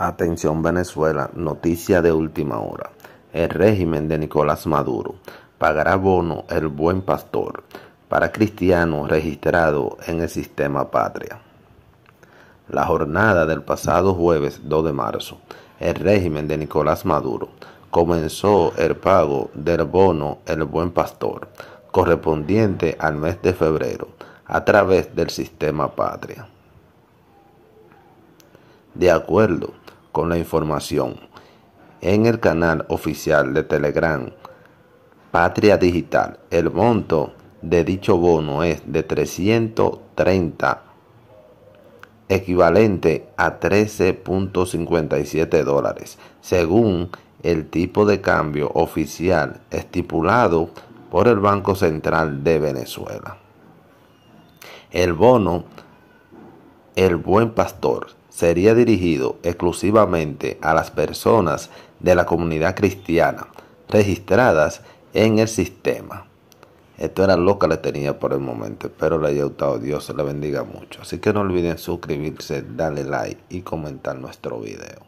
Atención Venezuela, noticia de última hora. El régimen de Nicolás Maduro pagará bono el buen pastor para cristianos registrados en el sistema patria. La jornada del pasado jueves 2 de marzo, el régimen de Nicolás Maduro comenzó el pago del bono el buen pastor correspondiente al mes de febrero a través del sistema patria. De acuerdo con la información en el canal oficial de Telegram Patria Digital. El monto de dicho bono es de 330, equivalente a 13.57 dólares, según el tipo de cambio oficial estipulado por el Banco Central de Venezuela. El bono El Buen Pastor sería dirigido exclusivamente a las personas de la comunidad cristiana registradas en el sistema. Esto era lo que le tenía por el momento. Espero le haya gustado. Dios se le bendiga mucho. Así que no olviden suscribirse, darle like y comentar nuestro video.